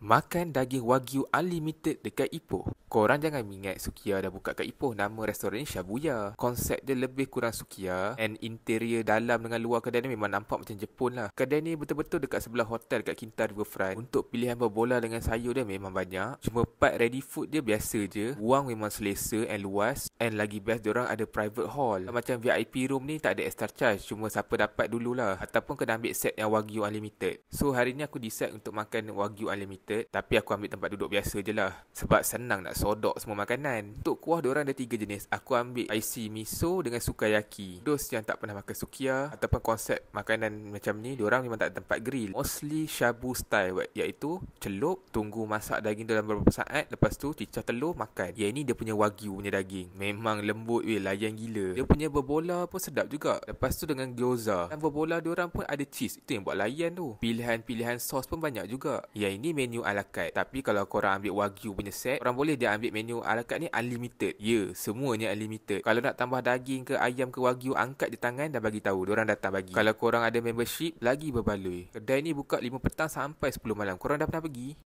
Makan daging wagyu unlimited dekat Ipoh. Korang jangan ingat Sukia dah buka kat Ipoh. Nama restoran ni Shabuya. Konsep dia lebih kurang Sukia. And interior dalam dengan luar kedai ni memang nampak macam Jepun lah. Kedai ni betul-betul dekat sebelah hotel dekat Kintar Riverfront. Untuk pilihan berbola dengan sayur dia memang banyak. Cuma part ready food dia biasa je. Buang memang selesa and luas. And lagi best orang ada private hall. Macam VIP room ni tak ada extra charge. Cuma siapa dapat dululah. Ataupun kena ambil set yang wagyu unlimited. So hari ni aku decide untuk makan wagyu unlimited excited tapi aku ambil tempat duduk biasa je lah sebab senang nak sodok semua makanan untuk kuah diorang ada tiga jenis aku ambil IC miso dengan sukayaki dos yang tak pernah makan sukiya ataupun konsep makanan macam ni diorang memang tak ada tempat grill mostly shabu style iaitu celup tunggu masak daging dalam beberapa saat lepas tu cicah telur makan yang ni dia punya wagyu punya daging memang lembut weh layan gila dia punya berbola pun sedap juga lepas tu dengan gyoza dan berbola diorang pun ada cheese itu yang buat layan tu pilihan-pilihan sos pun banyak juga yang ini menu ala carte. Tapi kalau korang ambil wagyu punya set, korang boleh dia ambil menu ala carte ni unlimited. Ya, yeah, semuanya unlimited. Kalau nak tambah daging ke ayam ke wagyu, angkat je tangan dan bagi tahu. Diorang datang bagi. Kalau korang ada membership, lagi berbaloi. Kedai ni buka 5 petang sampai 10 malam. Korang dah pernah pergi?